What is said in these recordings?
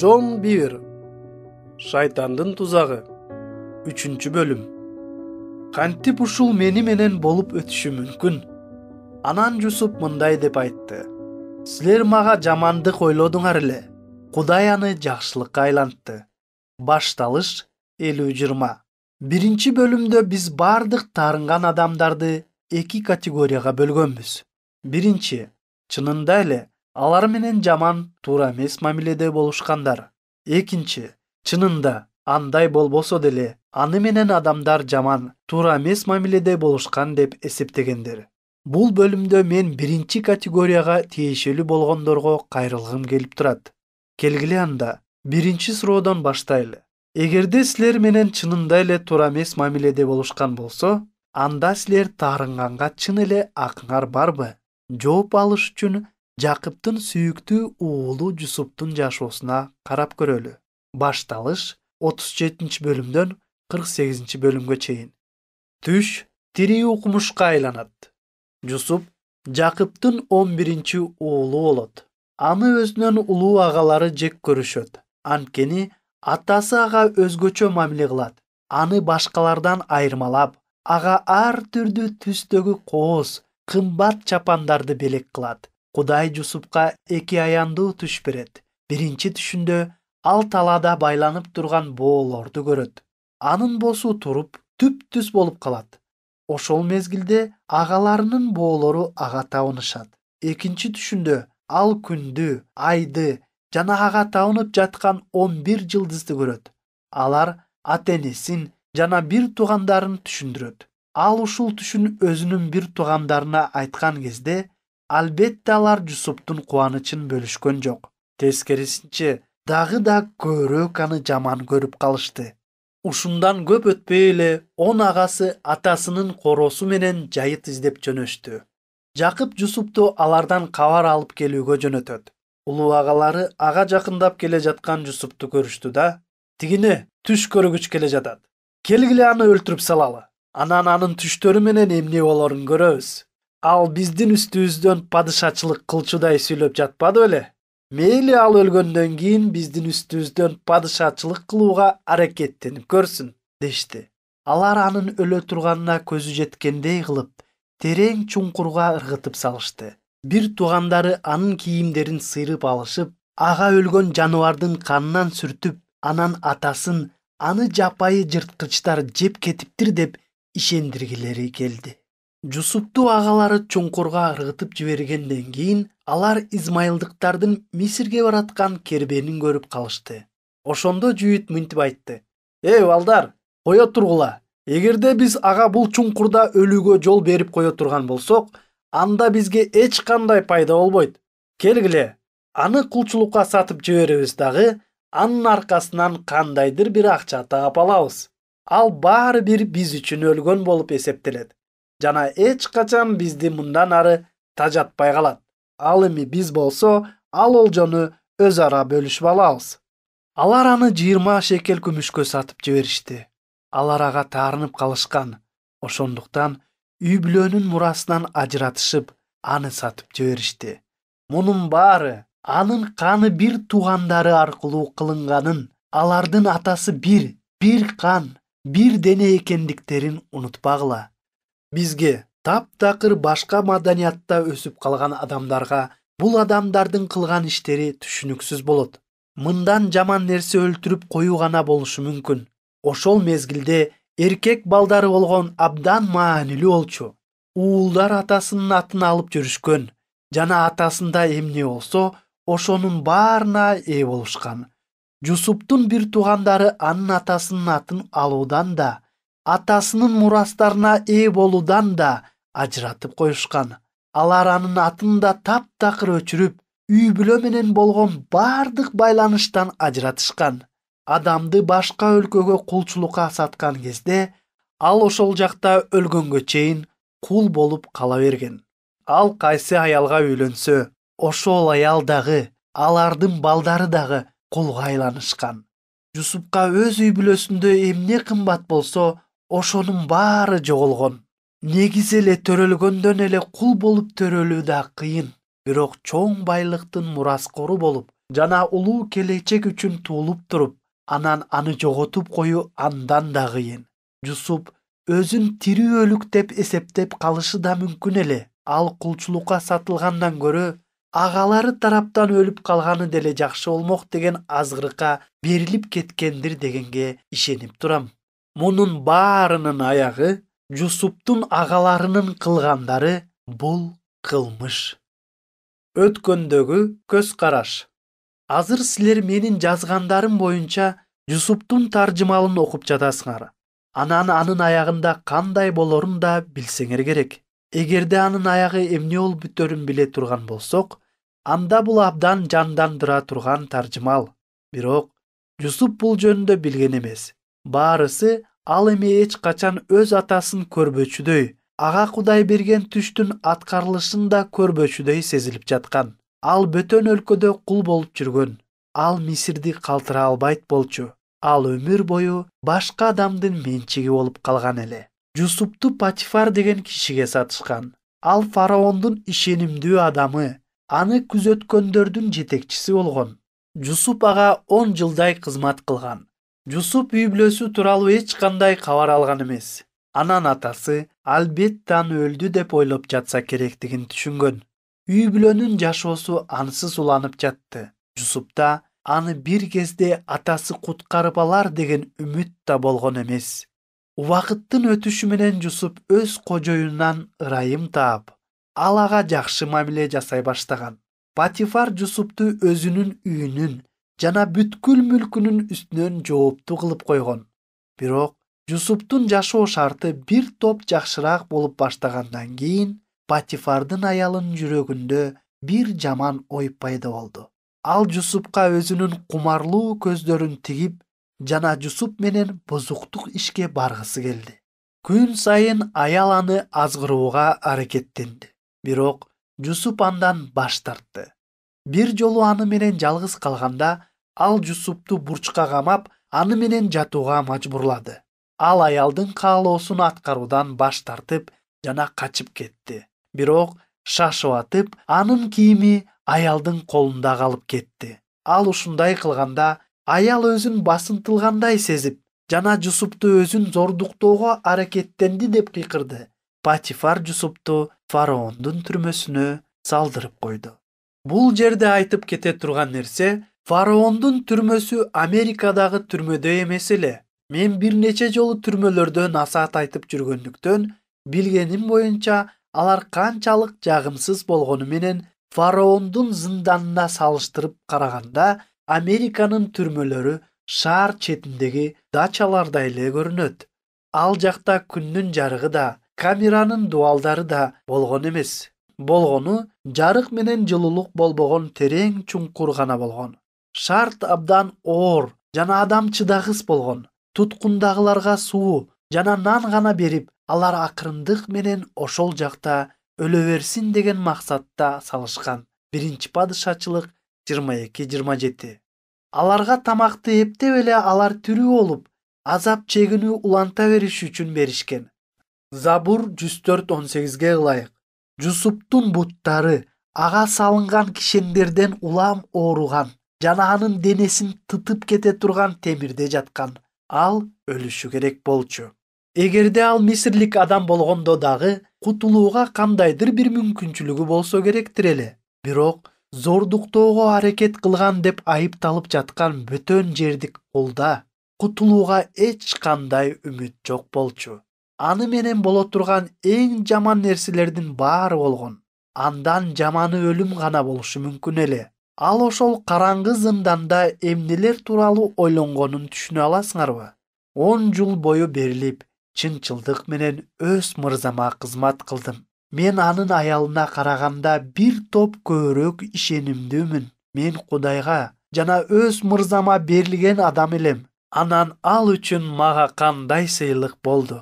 жон бир шайтандын тузагы үчүнчү бөлүм кантип ушул мени менен болуп өтүшү мүмкүн анан жусуп мындай деп айтты силер мага жамандык ойлодуңар эле кудай аны жакшылыкка айлантты башталыш элүү жыйырма биринчи бөлүмдө биз баардык таарынган адамдарды эки категорияга бөлгөнбүз биринчи чынында эле алар менен жаман туура эмес мамиледе болушкандар экинчи чынында андай болбосо деле аны менен адамдар жаман туура эмес мамиледе болушкан деп эсептегендер бул бөлүмдө мен биринчи категорияга тиешелүү болгондорго кайрылгым келип турат келгиле анда биринчи суроодон баштайлы эгерде силер менен чынында эле туура эмес мамиледе болушкан болсо анда силер таарынганга чын эле акыңар барбы жооп алыш үчүн жакыптын сүйүктүү уулу жусуптун жашоосуна карап көрөлү башталыш отуз жетинчи бөлүмдөн кырк сегизинчи бөлүмгө чейин түш тирий укмушка айланат жусуп жакыптын он биринчи уулу болот аны өзүнөн улуу агалары жек көрүшөт анткени атасы ага өзгөчө мамиле кылат аны башкалардан айырмалап ага ар түрдүү түстөгү кооз кымбат чапандарды белек кылат кудай жусупка эки аяндуу түш берет биринчи түшүндө ал талаада байланып турган боолорду көрөт анын босу туруп түп түз болуп калат ошол мезгилде агаларынын боолору ага табынышат экинчи түшүндө ал күндү айды жана ага табынып жаткан он бир жылдызды көрөт алар ата энесин жана бир туугандарын түшүндүрөт ал ушул түшүн өзүнүн бир туугандарына айткан кезде албетте алар жусуптун кубанычын бөлүшкөн жок тескерисинче дагы да көбүрөөк аны жаман көрүп калышты ушундан көп өтпөй эле он агасы атасынын короосу менен жайыт издеп жөнөштү жакып жусупту алардан кабар алып келүүгө жөнөтөт улуу агалары ага жакындап келе жаткан жусупту көрүштү да тигине түш көргүч келе жатат келгиле аны өлтүрүп салалы анан анын түштөрү менен эмне болорун көрөбүз ал биздин үстүбүздөн падышачылык кылчудай сүйлөп жатпады беле мейли ал өлгөндөн кийин биздин үстүбүздөн падышачылык кылууга аракеттенип көрсүн дешти алар анын өлө турганына көзү жеткендей кылып терең чуңкурга ыргытып салышты бир туугандары анын кийимдерин сыйрып алышып ага өлгөн жаныбардын канынан сүртүп анан атасын аны жапайы жырткычтар жеп кетиптир деп ишендиргилери келди жусупту агалары чоңкорго ыргытып жибергенден кийин алар измайылдыктардын мисирге бараткан кербенин көрүп калышты ошондо жүйүт мынтип айтты эй балдар кое тургула эгерде биз ага бул чуңкурда өлүүгө жол берип кое турган болсок анда бизге эч кандай пайда болбойт келгиле аны кулчулукка сатып жиберебиз дагы анын аркасынан кандайдыр бир акча таап алабыз ал баары бир биз үчүн өлгөн болуп эсептелет жана эч качан бизди мындан ары тажатпай калат ал эми биз болсо ал олжону өз ара бөлүшүп алабыз алар аны жыйырма шекел күмүшкө сатып жиберишти алар ага таарынып калышкан ошондуктан үй бүлөнүн мурасынан ажыратышып аны сатып жиберишти мунун баары анын каны бир туугандары аркылуу кылынганын алардын атасы бир бир кан бир дене экендиктерин унутпагыла бизге таптакыр башка маданиятта өсүп калган адамдарга бул адамдардын кылган иштери түшүнүксүз болот мындан жаман нерсе өлтүрүп коюу гана болушу мүмкүн ошол мезгилде эркек балдары болгон абдан маанилүү болчу уулдар атасынын атын алып жүрүшкөн жана атасында эмне болсо ошонун баарына ээ болушкан жусуптун бир туугандары анын атасынын атын алуудан да атасынын мурастарына ээ болуудан да ажыратып коюшкан алар анын атын да таптакыр өчүрүп үй бүлө менен болгон бардык байланыштан ажыратышкан адамды башка өлкөгө кулчулукка саткан кезде ал ошол жакта өлгөнгө чейин кул болуп кала берген ал кайсы аялга үйлөнсө ошол аял дагы алардын балдары дагы кулга айланышкан жусупка өз үй бүлөсүндө эмне кымбат болсо ошонун баары жоголгон негизи эле төрөлгөндөн эле кул болуп төрөлүү да кыйын бирок чоң байлыктын мураскору болуп жана улуу келечек үчүн туулуп туруп анан аны жоготуп коюу андан да кыйын жусуп өзүн тирүү өлүк деп эсептеп калышы да мүмкүн эле ал кулчулукка сатылгандан көрө агалары тараптан өлүп калганы деле жакшы болмок деген азгырыкка берилип кеткендир дегенге ишенип турам мунун баарынын аягы жусуптун агаларынын кылгандары бул кылмыш өткөндөгү көз караш азыр силер менин жазгандарым боюнча жусуптун таржымалын окуп жатасыңар анан анын аягында кандай болорун да билсеңер керек эгерде анын аягы эмне болуп бүтөрүн биле турган болсок анда бул абдан жандандыра турган таржымал бирок жусуп бул жөнүндө билген эмес баарысы ал эми эч качан өз атасын көрбөчүдөй ага кудай берген түштүн аткарылышын да көрбөчүдөй сезилип жаткан ал бөтөн өлкөдө кул болуп жүргөн ал мисирди калтыра албайт болчу ал өмүр бою башка адамдын менчиги болуп калган эле жусупту патифар деген кишиге сатышкан ал фараондун ишенимдүү адамы аны күзөткөндөрдүн жетекчиси болгон жусуп ага он жылдай кызмат кылган жусуп үй бүлөсү тууралуу эч кандай кабар алган эмес анан атасы албетте аны өлдү деп ойлоп жатса керектигин түшүнгөн үй бүлөнүн жашоосу ансыз уланып жатты жусупта аны бир кезде атасы куткарып алар деген үмүт да болгон эмес убакыттын өтүшү менен жусуп өз кожоюнунан ырайым таап ал ага жакшы мамиле жасай баштаган патифар жусупту өзүнүн үйүнүн жана бүткүл мүлкүнүн үстүнөн жооптуу кылып койгон бирок жусуптун жашоо шарты бир топ жакшыраак болуп баштагандан кийин патифардын аялынын жүрөгүндө бир жаман ой пайда болду ал жусупка өзүнүн кумарлуу көздөрүн тигип жана жусуп менен бузуктук ишке баргысы келди күн сайын аял аны азгырууга аракеттенди бирок жусуп андан баш тартты бир жолу аны менен жалгыз калганда ал жусупту бурчка камап аны менен жатууга мажбурлады ал аялдын каалоосун аткаруудан баш тартып жана качып кетти бирок шашып атып анын кийими аялдын колунда калып кетти ал ушундай кылганда аял өзүн басынтылгандай сезип жана жусупту өзүн зордуктоого аракеттенди деп кыйкырды патифар жусупту фараондун түрмөсүнө салдырып койду бул жерде айтып кете турган нерсе фараондун түрмөсү америкадагы түрмөдөй эмес эле мен бир нече жолу түрмөлөрдө насаат айтып жүргөндүктөн билгеним боюнча алар канчалык жагымсыз болгону менен фараондун зынданына салыштырып караганда американын түрмөлөрү шаар четиндеги дачалардай эле көрүнөт ал жакта күндүн жарыгы да камеранын дубалдары да болгон эмес болгону жарык менен жылуулук болбогон терең чуңкур гана болгон шарт абдан оор жана адам чыдагыс болгон туткундагыларга суу жана нан гана берип алар акырындык менен ошол жакта өлө берсин деген максатта салышкан биринчи падышачылык жыйырма эки жыйырма жети аларга тамакты эптеп эле алар тирүү болуп азап чегинүү уланта бериш үчүн беришкен забур жүз төрт он сегизге ылайык жусуптун буттары ага салынган кишендерден улам ооруган жана анын денесин тытып кете турган темирде жаткан ал өлүшү керек болчу эгерде ал мисирлик адам болгондо дагы кутулууга кандайдыр бир мүмкүнчүлүгү болсо керектир эле бирок зордуктоого аракет кылган деп айыпталып жаткан бөтөн жердик кулда кутулууга эч кандай үмүт жок болучу аны менен боло турган эң жаман нерселердин баары болгон андан жаманы өлүм гана болушу мүмкүн эле ал ошол караңгы зынданда эмнелер тууралуу ойлонгонун түшүнө аласыңарбы он жыл бою берилип чынчылдык менен өз мырзама кызмат кылдым мен анын аялына караганда бир топ көбүрөөк ишенимдүүмүн мен кудайга жана өз мырзама берилген адам элем анан ал үчүн мага кандай сыйлык болду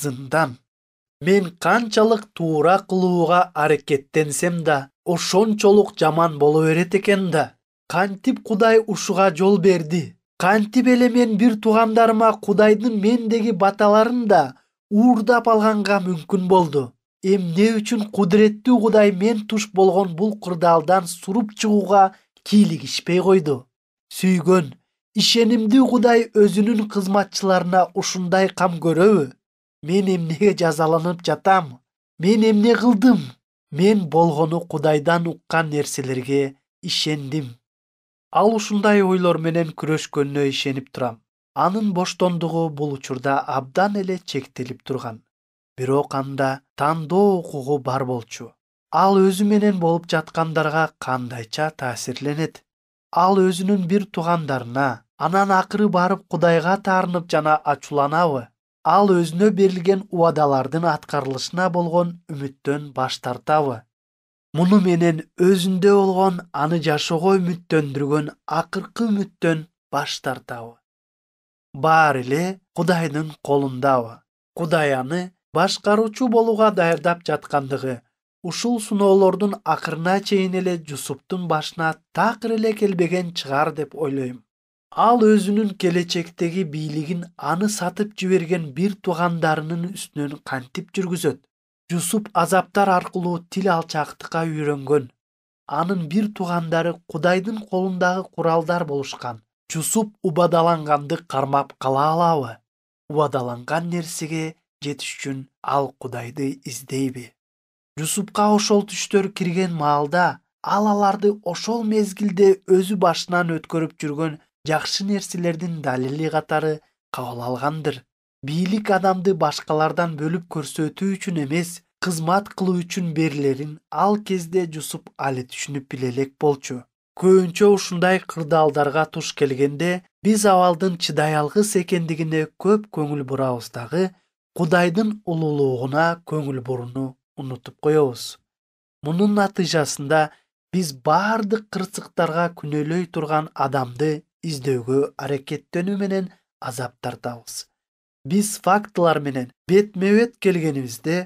зындан мен қанчалық туура кылууга аракеттенсем да ошончолук жаман боло берет экен да кантип Құдай ушуга жол берді. кантип эле мен бир туугандарыма кудайдын мендеги баталарын да уурдап алганга мүмкүн болду эмне үчүн кудуреттүү Құдай мен туш болгон бул кырдаалдан суруп чыгууга кийлигишпей койду сүйгөн ишенимдүү кудай өзүнүн кызматчыларына ушундай кам көрөбү мен эмнеге жазаланып жатам мен эмне кылдым мен болгону кудайдан уккан нерселерге ишендим ал ушундай ойлор менен күрөшкөнүнө ишенип турам анын боштондугу бул учурда абдан эле чектелип турган бирок анда тандоо укугу бар болчу ал өзү менен болуп жаткандарга кандайча таасирленет ал өзүнүн бир туугандарына анан акыры барып кудайга таарынып жана ачууланабы ал өзүнө берилген убадалардын аткарылышына болгон үмүттөн баш тартабы муну менен өзүндө болгон аны жашоого үмүттөндүргөн акыркы үмүттөн баш тартабы баары эле кудайдын колундабы кудай аны башкаруучу болууга даярдап жаткандыгы ушул сыноолордун акырына чейин эле жусуптун башына такыр эле келбеген чыгар деп ойлойм ал өзүнүн келечектеги бийлигин аны сатып жиберген бир туугандарынын үстүнөн кантип жүргүзөт жусуп азаптар аркылуу тил алчактыкка үйрөнгөн анын бир туугандары кудайдын колундагы куралдар болушкан жусуп убадаланганды кармап кала алабы убадаланган нерсеге жетиш үчүн ал кудайды издейби жусупка ошол түштөр кирген маалда ал аларды ошол мезгилде өзү башынан өткөрүп жүргөн жакшы нерселердин далили катары кабыл алгандыр бийлик адамды башкалардан бөлүп көрсөтүү үчүн эмес кызмат кылуу үчүн берилерин ал кезде жусуп али түшүнүп биле элек болчу көбүнчө ушундай кырдаалдарга туш келгенде биз абалдын чыдай алгыс экендигине көп көңүл бурабыз дагы кудайдын улуулугуна көңүл бурууну унутуп коебуз мунун натыйжасында биз бардык кырсыктарга күнөөлөй турган адамды издөөгө аракеттенүү менен азап тартабыз биз фактылар менен бетме бет келгенибизде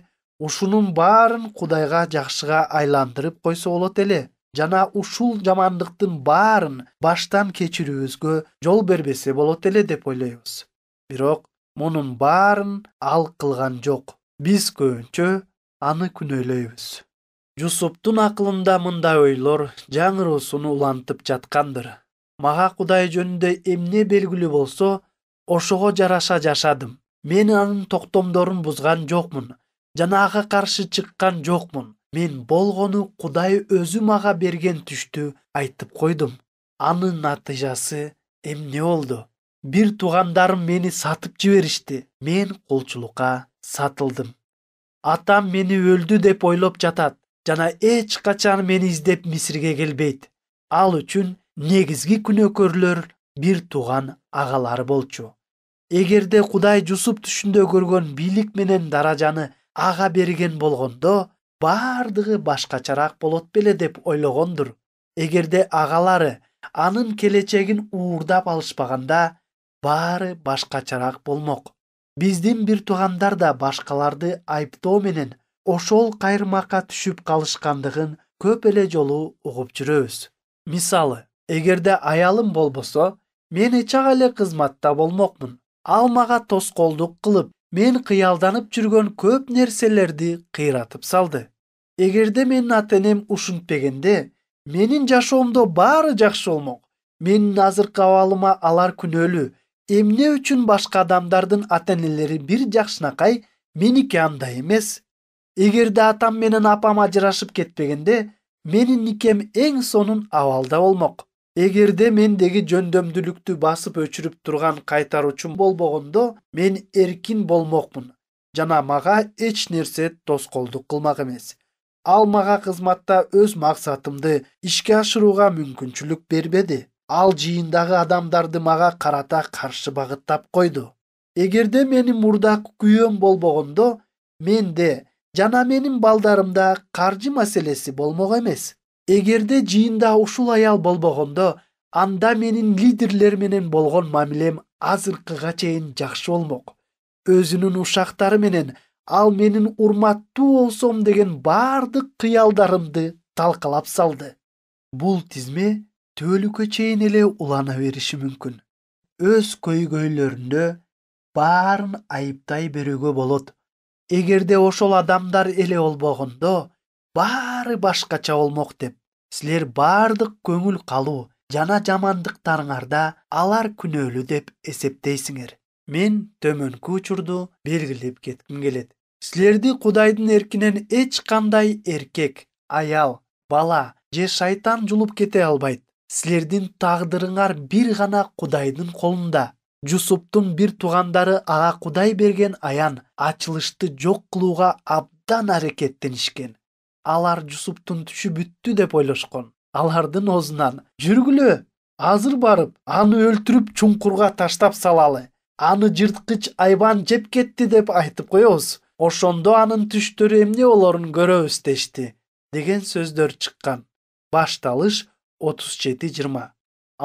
ушунун баарын кудайга жакшыга айландырып койсо болот эле жана ушул жамандыктын баарын баштан кечирүүбүзгө жол бербесе болот эле деп ойлойбуз бирок мунун баарын ал кылган жок биз көбүнчө аны күнөөлөйбүз жусуптун акылында мындай ойлор жаңыруусун улантып жаткандыр мага кудай жөнүндө эмне белгилүү болсо ошого жараша жашадым мен анын токтомдорун бузган жокмун жана ага каршы чыккан жокмун мен болгону кудай өзү мага берген түштү айтып койдум анын натыйжасы эмне болду бир туугандарым мени сатып жиберишти мен кулчулукка сатылдым атам мени өлдү деп ойлоп жатат жана эч качан мени издеп мисирге келбейт ал үчүн негизги күнөөкөрлөр бир тууган агалары болчу эгерде кудай жусуп түшүндө көргөн бийлик менен даражаны ага берген болгондо бардыгы башкачараак болот беле деп ойлогондур эгерде агалары анын келечегин уурдап алышпаганда баары башкачараак болмок биздин бир туугандар да башкаларды айыптоо менен ошол кайрмакка түшүп калышкандыгын көп эле жолу угуп жүрөбүз мисалы эгерде аялым болбосо мен эчак эле кызматта болмокмун ал мага тоскоолдук кылып мен кыялданып жүргөн көп нерселерди кыйратып салды эгерде менин ата энем ушинтпегенде менин жашоомдо баары жакшы болмок менин азыркы абалыма алар күнөөлүү эмне үчүн башка адамдардын ата энелери бир жакшынакай меники андай эмес эгерде атам менен апам ажырашып кетпегенде менин никем эң сонун абалда болмок эгерде мендеги жөндөмдүүлүктү басып өчүрүп турган кайтаруучум болбогондо мен эркин болмокмун жана мага эч нерсе тоскоолдук кылмак эмес ал мага кызматта өз максатымды ишке ашырууга мүмкүнчүлүк бербеди ал жыйындагы адамдарды мага карата каршы багыттап койду эгерде менин мурдакы күйөөм болбогондо менде жана менин балдарымда каржы маселеси болмок эмес эгерде жыйында ушул аял болбогондо анда менин лидерлер менен болгон мамилем азыркыга чейин жакшы болмок өзүнүн ушактары менен ал менин урматтуу болсом деген бардык кыялдарымды талкалап салды бул тизме түбөлүккө чейин эле улана бериши мүмкүн өз көйгөйлөрүндө баарын айыптай берүүгө болот эгерде ошол адамдар эле болбогондо баары башкача болмок деп силер баардык көңүл калуу жана жамандыктарыңарда алар күнөөлүү деп эсептейсиңер мен төмөнкү учурду белгилеп кетким келет силерди кудайдын эркинен эч кандай эркек аял бала же шайтан жулуп кете албайт силердин тагдырыңар бир гана кудайдын колунда жусуптун бир туугандары ага кудай берген аян ачылышты жок кылууга абдан аракеттенишкен алар жусуптун түшү бүттү деп ойлошкон алардын оозунан жүргүлө азыр барып аны өлтүрүп чуңкурга таштап салалы аны жырткыч айбан жеп кетти деп айтып коебуз ошондо анын түштөрү эмне болорун көрөбүз дешти деген сөздөр чыккан башталыш отуз жети жыйырма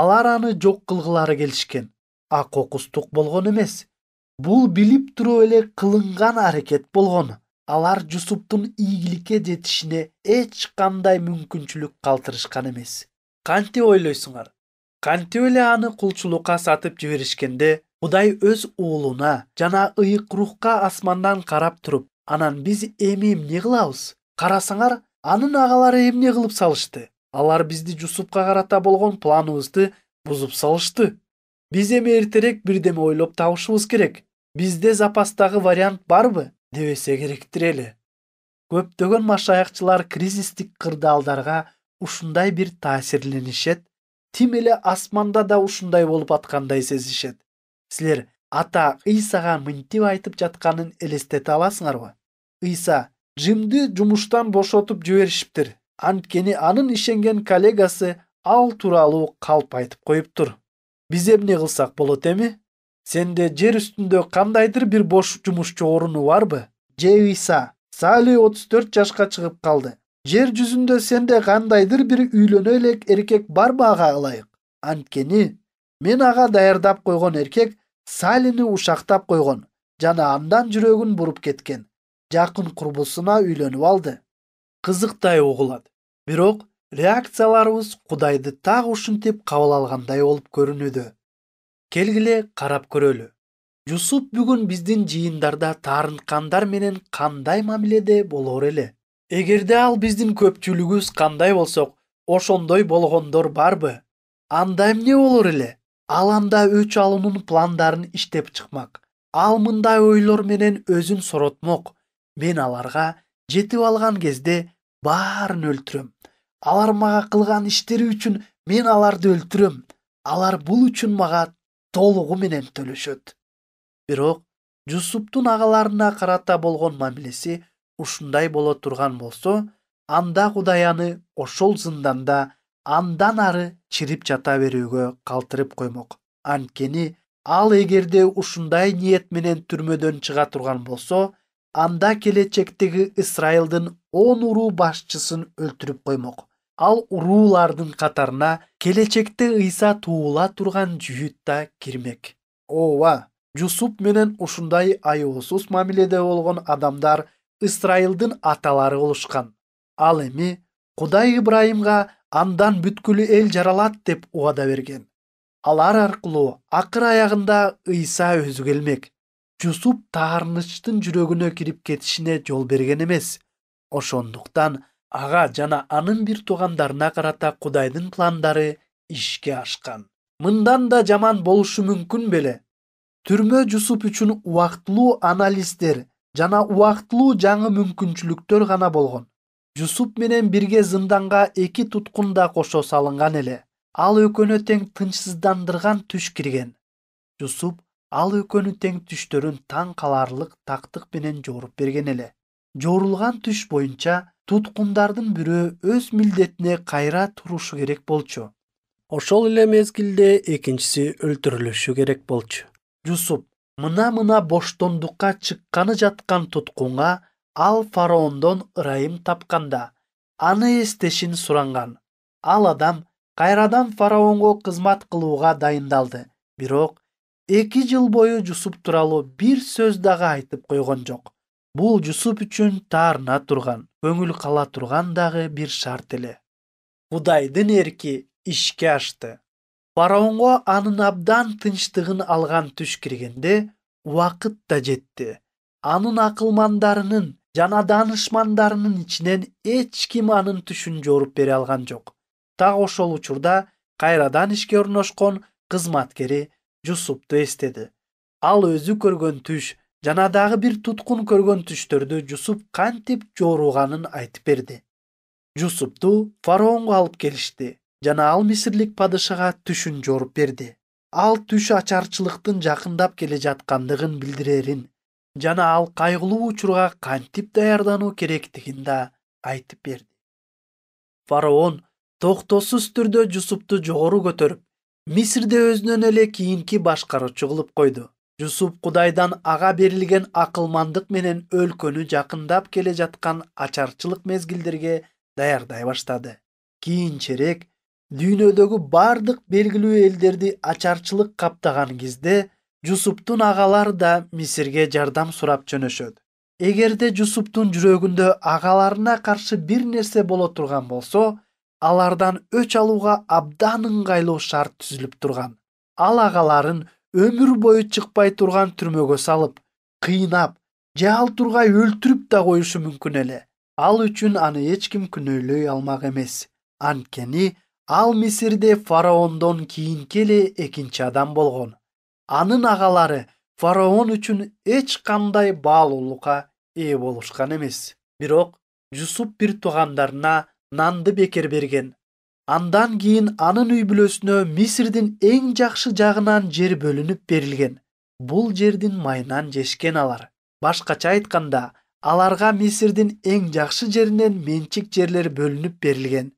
алар аны жок кылгылары келишкен а кокустук болгон эмес бул билип туруп эле кылынган аракет болгон алар жусуптун ийгиликке жетишине эч кандай мүмкүнчүлүк калтырышкан эмес кантип ойлойсуңар кантип эле аны кулчулукка сатып жиберишкенде кудай өз уулуна жана ыйык рухка асмандан карап туруп анан биз эми эмне кылабыз карасаңар анын агалары эмне кылып салышты алар бизди жусупка карата болгон планыбызды бузуп салышты биз эми эртерээк бирдеме ойлоп табышыбыз керек бизде запастагы вариант барбы дебесе керектир эли көптөгөн машаякчылар кризистик кырдаалдарга ушундай бир таасирленишет тим эле асманда да ушундай болуп аткандай сезишет силер ата ыйсага минтип айтып жатканын элестете аласыңарбы ыйса джимди жумуштан бошотуп жиберишиптир анткени анын ишенген коллегасы ал тууралуу калп айтып коюптур биз эмне кылсак болот эми сенде жер үстүндө кандайдыр бир бош жумушчу оруну барбы же ийса сали отуз төрт жашка чыгып калды жер жүзүндө сенде кандайдыр бир үйлөнө элек эркек барбы ага ылайык анткени мен ага даярдап койгон эркек салини ушактап койгон жана андан жүрөгүн буруп кеткен жакын курбусуна үйлөнүп алды кызыктай угулат бирок реакцияларыбыз кудайды так ушинтип кабыл алгандай болуп көрүнүүдө келгиле карап көрөлү жусуп бүгүн биздин жыйындарда таарынткандар менен кандай мамиледе болор эле эгерде ал биздин көпчүлүгүбүз кандай болсок ошондой болгондор барбы анда эмне болор эле ал анда өч алуунун пландарын иштеп чыкмак ал мындай ойлор менен өзүн соротмок мен аларга жетип алган кезде баарын өлтүрөм алар мага кылган иштери үчүн мен аларды өлтүрөм алар бул үчүн мага толугу менен төлөшөт бирок жусуптун агаларына карата болгон мамилеси ушундай боло турган болсо анда кудай аны ошол зынданда андан ары чирип жата берүүгө калтырып коймок анткени ал эгерде ушундай ниет менен түрмөдөн чыга турган болсо анда келечектеги ысрайылдын он уруу башчысын өлтүрүп коймок ал уруулардын катарына келечекте ыйса туула турган жүйүт да кирмек ооба жусуп менен ушундай аеосуз мамиледе болгон адамдар ысрайылдын аталары болушкан ал эми кудай ибрайымга андан бүткүл эл жаралат деп убада берген алар аркылуу акыр аягында ыйса өзү келмек жусуп таарынычтын жүрөгүнө кирип кетишине жол берген эмес ошондуктан ага жана анын бир туугандарына карата кудайдын пландары ишке ашкан мындан да жаман болушу мүмкүн беле түрмө жусуп үчүн убактылуу анализдер жана убактылуу жаңы мүмкүнчүлүктөр гана болгон жусуп менен бирге зынданга эки туткун да кошо салынган эле ал экөөнө тең тынчсыздандырган түш кирген жусуп ал экөөнү тең түштөрүн таң каларлык тактык менен жоруп берген эле жоорулган түш боюнча туткундардын бирөө өз милдетине кайра турушу керек болчу ошол эле мезгилде экинчиси өлтүрүлүшү керек болчу жусуп мына мына боштондукка чыкканы жаткан туткунга ал фараондон ырайым тапканда аны эстешин суранган ал адам кайрадан фараонго кызмат кылууга дайындалды бирок эки жыл бою жусуп тууралуу бир сөз дагы айтып койгон жок бул жусуп үчүн таарына турган көңүл кала турган дагы бир шарт эле кудайдын эрки ишке ашты фараонго анын абдан тынчтыгын алган түш киргенде убакыт да жетти анын акылмандарынын жана даанышмандарынын ичинен эч ким анын түшүн жоруп бере алган жок так ошол учурда кайрадан ишке орношкон кызматкери жусупту эстеди ал өзү көргөн түш жана дагы бир туткун көргөн түштөрдү жусуп кантип жоруганын айтып берди жусупту фараонго алып келишти жана ал мисирлик падышага түшүн жоруп берди ал түш ачарчылыктын жакындап келе жаткандыгын билдирерин жана ал кайгылуу учурга кантип даярдануу керектигин да айтып берди фараон токтоосуз түрдө жусупту жогору көтөрүп мисирди өзүнөн эле кийинки башкаруучу кылып койду жусуп кудайдан ага берилген акылмандык менен өлкөнү жакындап келе жаткан ачарчылык мезгилдерге даярдай баштады кийинчерээк дүйнөдөгү бардык белгилүү элдерди ачарчылык каптаган кезде жусуптун агалары да мисирге жардам сурап жөнөшөт эгерде жусуптун жүрөгүндө агаларына каршы бир нерсе боло турган болсо алардан өч алууга абдан ыңгайлуу шарт түзүлүп турган ал агаларын өмүр бою чыкпай турган түрмөгө салып кыйнап же ал тургай өлтүрүп да коюшу мүмкүн эле ал үчүн аны эч ким күнөөлөй алмак эмес анткени ал мисирде фараондон кийинки эле экинчи адам болгон анын агалары фараон үчүн эч кандай баалуулукка ээ болушкан эмес бирок жусуп бир туугандарына нанды бекер берген андан кийин анын үй бүлөсүнө мисирдин эң жакшы жагынан жер бөлүнүп берилген бул жердин майынан жешкен алар башкача айтканда аларга мисирдин эң жакшы жеринен менчик жерлер бөлүнүп берилген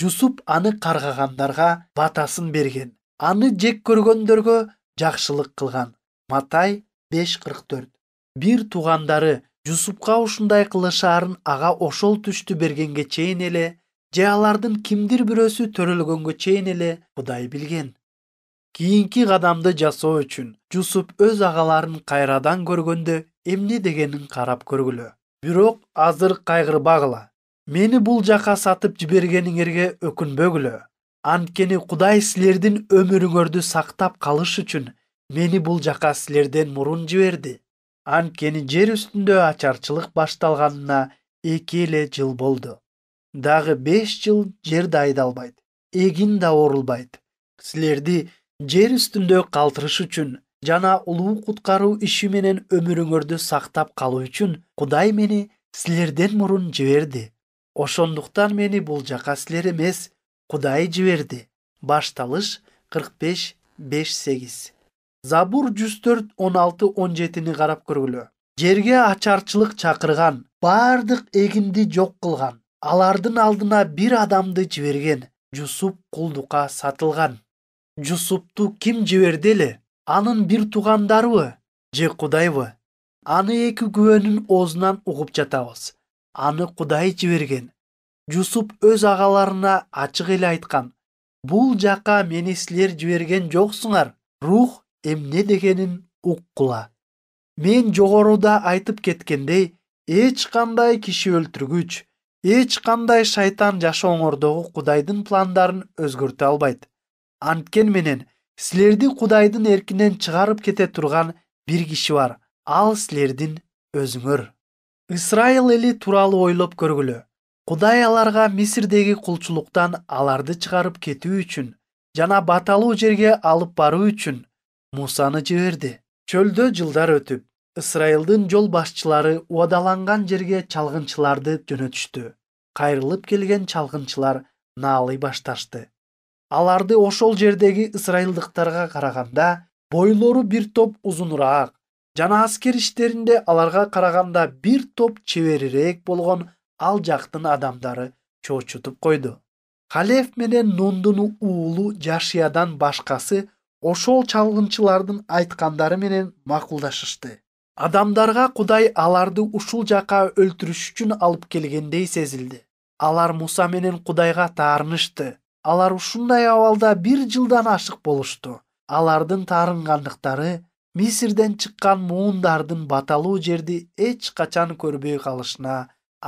жусуп аны каргагандарга батасын берген аны жек көргөндөргө жакшылык кылган матай беш кырк төрт бир туугандары жусупка ушундай кылышаарын ага ошол түштү бергенге чейин эле же алардын кимдир бирөөсү төрөлгөнгө чейин эле кудай билген кийинки кадамды жасоо үчүн жусуп өз агаларын кайрадан көргөндө эмне дегенин карап көргүлө бирок азыр кайгырбагыла мени бул жакка сатып жибергениңерге өкүнбөгүлө анткени кудай силердин өмүрүңөрдү сактап калыш үчүн мени бул жакка силерден мурун жиберди анткени жер үстүндө ачарчылык башталганына эки эле жыл болду дагы беш жыл жер да айдалбайт эгин да оорулбайт силерди жер үстүндө калтырыш үчүн жана улуу куткаруу иши менен өмүрүңөрдү сактап калуу үчүн кудай мени силерден мурун жиберди ошондуктан мени бул жака силер эмес кудай жиберди башталыш кырк беш беш сегиз забур жүз төрт он алты он жетини карап көргүлө жерге ачарчылык чакырган бардык эгинди жок кылган алардын алдына бир адамды жиберген жусуп кулдукка сатылган жусупту ким жиберди эле анын бир туугандарыбы же кудайбы аны эки күбөнүн оозунан угуп жатабыз аны кудай жиберген жусуп өз агаларына ачык эле айткан бул жакка мени силер жиберген жоксуңар рух эмне дегенин уккула мен жогоруда айтып кеткендей эч кандай киши өлтүргүч эч кандай шайтан жашооңордогу кудайдын пландарын өзгөртө албайт анткен менен силерди кудайдын эркинен чыгарып кете турган бир киши бар ал силердин өзүңөр ысрайыл эли тууралуу ойлоп көргүлө кудай аларга мисирдеги кулчулуктан аларды чыгарып кетүү үчүн жана баталуу жерге алып баруу үчүн мусаны жиберди чөлдө жылдар өтүп ысрайылдын жол башчылары убадаланган жерге чалгынчыларды жөнөтүштү кайрылып келген чалгынчылар наалый башташты аларды ошол жердеги ысрайылдыктарга караганда бойлору бир топ узунураак жана аскер иштеринде аларга караганда бир топ чеберирээк болгон ал жактын адамдары чоочутуп койду халев менен нундун уулу жашиядан башкасы ошол чалгынчылардын айткандары менен макулдашышты адамдарга кудай аларды ушул жака өлтүрүш үчүн алып келгендей сезилди алар муса менен кудайга таарынышты алар ушундай абалда бир жылдан ашык болушту алардын таарынгандыктары мисирден чыккан муундардын баталуу жерди эч качан көрбөй калышына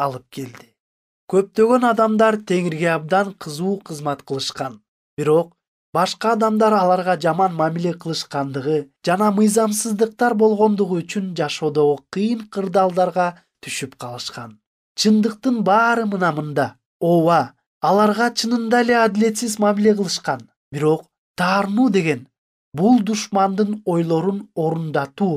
алып келди көптөгөн адамдар теңирге абдан кызуу кызмат кылышкан бирок башка адамдар аларга жаман мамиле кылышкандыгы жана мыйзамсыздыктар болгондугу үчүн жашоодогу кыйын кырдаалдарга түшүп калышкан чындыктын баары мына мында ооба аларга чынында эле адилетсиз мамиле кылышкан бирок таарынуу деген бул душмандын ойлорун орундатуу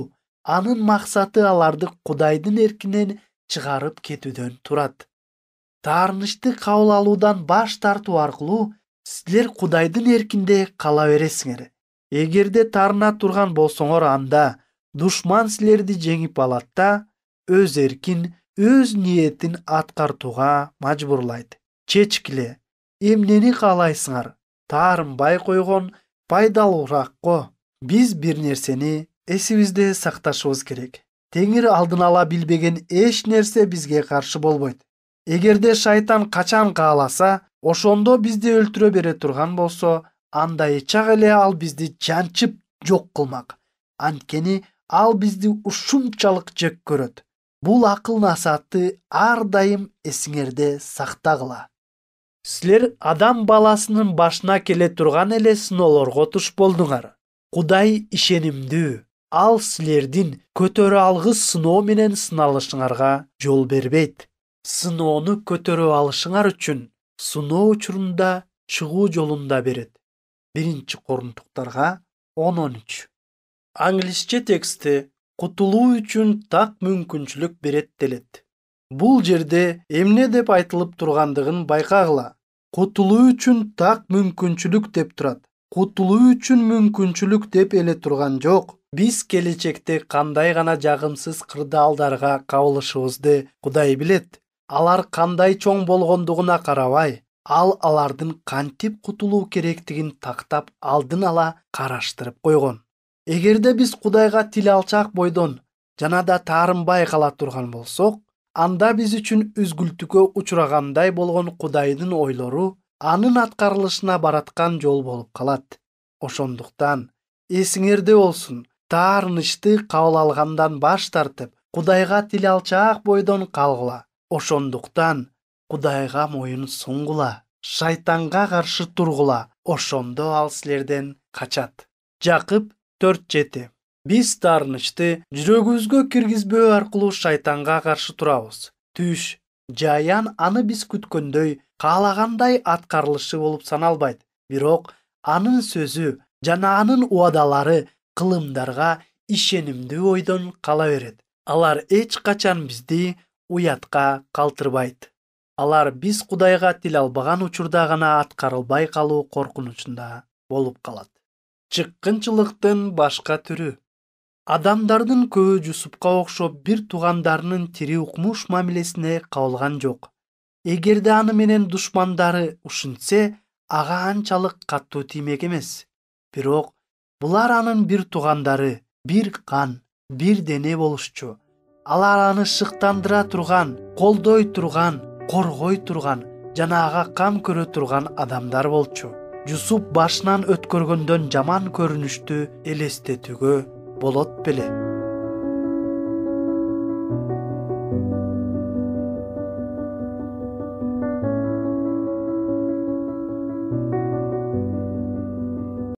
анын максаты аларды кудайдын эркинен чыгарып кетүүдөн турат таарынычты кабыл алуудан баш тартуу аркылуу силер кудайдын эркинде кала бересиңер эгерде таарына турган болсоңор анда душман силерди жеңип алат да өз эркин өз ниетин аткартууга мажбурлайт чечкиле эмнени каалайсыңар таарынбай койгон пайдалуурак го биз бир нерсени эсибизде сакташыбыз керек теңир алдын ала билбеген эч нерсе бизге каршы болбойт эгерде шайтан качан кааласа ошондо бизди өлтүрө бере турган болсо анда эчак эле ал бизди жанчып жок кылмак анткени ал бизди ушунчалык жек көрөт бул акыл насаатты ар дайым эсиңерде сактагыла силер адам баласынын башына келе турган эле сыноолорго туш болдуңар кудай ишенимдүү ал силердин көтөрө алгыс сыноо менен сыналышыңарга жол бербейт сыноону көтөрө алышыңар үчүн сыноо учурунда чыгуу жолунда берет биринчи корунтуктарга он он үч англисче тексти кутулуу үчүн так мүмкүнчүлүк берет делет бул жерде эмне деп айтылып тургандыгын байкагыла кутулуу үчүн так мүмкүнчүлүк деп турат кутулуу үчүн мүмкүнчүлүк деп эле турган жок биз келечекте кандай гана жагымсыз кырдаалдарга кабылышыбызды кудай билет алар кандай чоң болгондугуна карабай ал алардын кантип кутулуу керектигин тактап алдын ала караштырып койгон эгерде биз кудайга тил алчак бойдон жана да таарынбай кала турган болсок анда биз үчүн үзгүлтүккө учурагандай болгон кудайдын ойлору анын аткарылышына бараткан жол болуп калат ошондуктан эсиңерде болсун таарынычты кабыл алгандан баш тартып кудайга тил алчаак бойдон калгыла ошондуктан кудайга моюн сунгула шайтанга каршы тургула ошондо ал силерден качат жакып төрт жети биз таарынычты жүрөгүбүзгө киргизбөө аркылуу шайтанга каршы турабыз түш жаян аны биз күткөндөй каалагандай аткарылышы болуп саналбайт бирок анын сөзү жана анын убадалары кылымдарга ишенимдүү бойдон кала берет алар эч качан бизди уятка калтырбайт алар биз кудайга тил албаган учурда гана аткарылбай калуу коркунучунда болуп калат чыккынчылыктын башка түрү адамдардын көбү жусупка окшоп бир туугандарынын тири укмуш мамилесине кабылган жок эгерде аны менен душмандары ушинтсе ага анчалык катуу тиймек эмес бирок булар анын бир туугандары бир кан бир дене болушчу алар аны шыктандыра турган колдой турган коргой турган жана ага кам көрө турган адамдар болчу жусуп башынан өткөргөндөн жаман көрүнүштү элестетүүгө болот беле